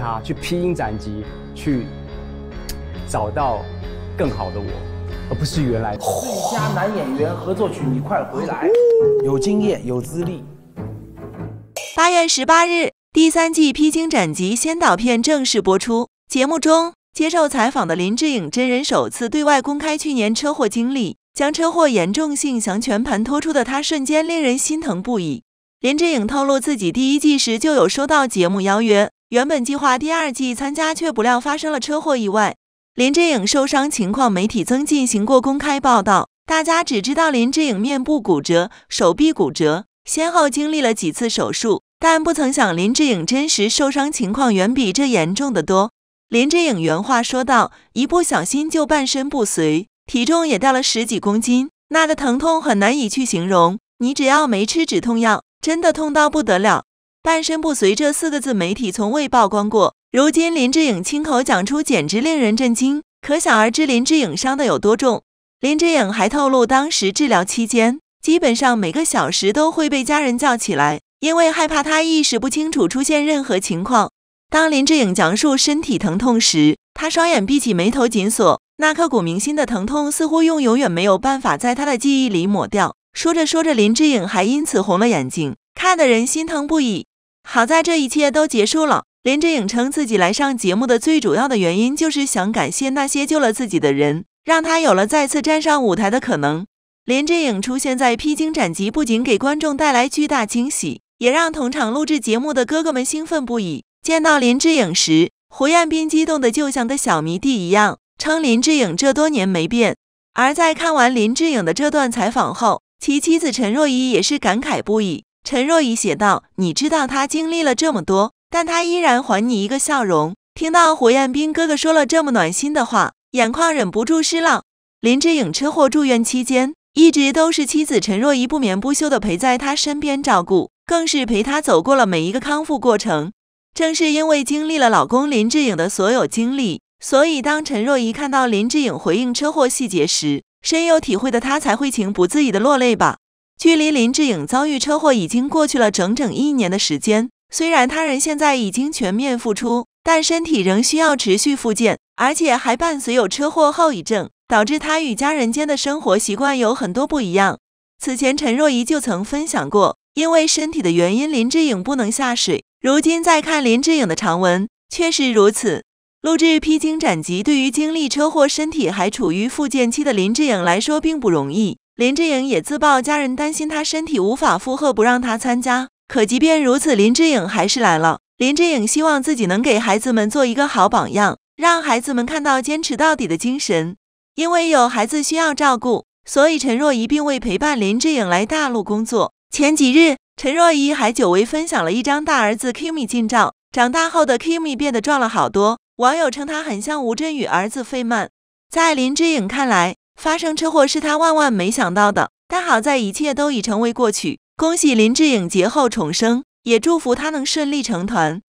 他去披荆斩棘，去找到更好的我，而不是原来。最佳男演员合作曲，你快回来！有经验，有资历。八月十八日，第三季《披荆斩棘》先导片正式播出。节目中接受采访的林志颖，真人首次对外公开去年车祸经历，将车祸严重性向全盘托出的他，瞬间令人心疼不已。林志颖透露，自己第一季时就有收到节目邀约。原本计划第二季参加，却不料发生了车祸意外。林志颖受伤情况，媒体曾进行过公开报道，大家只知道林志颖面部骨折、手臂骨折，先后经历了几次手术。但不曾想，林志颖真实受伤情况远比这严重的多。林志颖原话说道：“一不小心就半身不遂，体重也掉了十几公斤，那个疼痛很难以去形容。你只要没吃止痛药，真的痛到不得了。”半身不遂这四个字，媒体从未曝光过。如今林志颖亲口讲出，简直令人震惊。可想而知，林志颖伤的有多重。林志颖还透露，当时治疗期间，基本上每个小时都会被家人叫起来，因为害怕他意识不清楚出现任何情况。当林志颖讲述身体疼痛时，他双眼闭起，眉头紧锁，那刻骨铭心的疼痛似乎用永远没有办法在他的记忆里抹掉。说着说着，林志颖还因此红了眼睛，看的人心疼不已。好在这一切都结束了。林志颖称自己来上节目的最主要的原因就是想感谢那些救了自己的人，让他有了再次站上舞台的可能。林志颖出现在《披荆斩棘》，不仅给观众带来巨大惊喜，也让同场录制节目的哥哥们兴奋不已。见到林志颖时，胡彦斌激动的就像个小迷弟一样，称林志颖这多年没变。而在看完林志颖的这段采访后，其妻子陈若仪也是感慨不已。陈若仪写道：“你知道他经历了这么多，但他依然还你一个笑容。听到胡彦斌哥哥说了这么暖心的话，眼眶忍不住湿了。”林志颖车祸住院期间，一直都是妻子陈若仪不眠不休的陪在他身边照顾，更是陪他走过了每一个康复过程。正是因为经历了老公林志颖的所有经历，所以当陈若仪看到林志颖回应车祸细节时，深有体会的她才会情不自已的落泪吧。距离林志颖遭遇车祸已经过去了整整一年的时间。虽然他人现在已经全面复出，但身体仍需要持续复健，而且还伴随有车祸后遗症，导致他与家人间的生活习惯有很多不一样。此前陈若仪就曾分享过，因为身体的原因，林志颖不能下水。如今再看林志颖的长文，确实如此。录制《披荆斩棘》，对于经历车祸、身体还处于复健期的林志颖来说，并不容易。林志颖也自曝，家人担心他身体无法负荷，不让他参加。可即便如此，林志颖还是来了。林志颖希望自己能给孩子们做一个好榜样，让孩子们看到坚持到底的精神。因为有孩子需要照顾，所以陈若仪并未陪伴林志颖来大陆工作。前几日，陈若仪还久违分享了一张大儿子 Kimi 近照，长大后的 Kimi 变得壮了好多，网友称他很像吴镇宇儿子费曼。在林志颖看来。发生车祸是他万万没想到的，但好在一切都已成为过去。恭喜林志颖劫后重生，也祝福他能顺利成团。